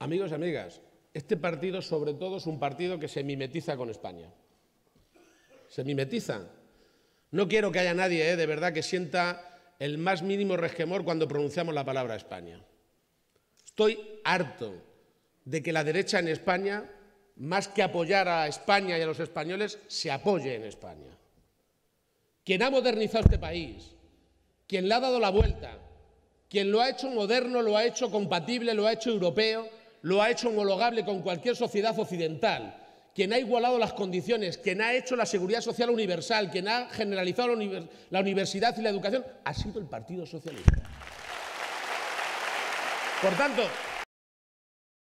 Amigos y amigas, este partido sobre todo es un partido que se mimetiza con España. Se mimetiza. No quiero que haya nadie, eh, de verdad, que sienta el más mínimo resquemor cuando pronunciamos la palabra España. Estoy harto de que la derecha en España, más que apoyar a España y a los españoles, se apoye en España. Quien ha modernizado este país, quien le ha dado la vuelta, quien lo ha hecho moderno, lo ha hecho compatible, lo ha hecho europeo, lo ha hecho homologable con cualquier sociedad occidental, quien ha igualado las condiciones, quien ha hecho la seguridad social universal, quien ha generalizado la, universidad y la educación, ha sido el Partido Socialista. Por tanto,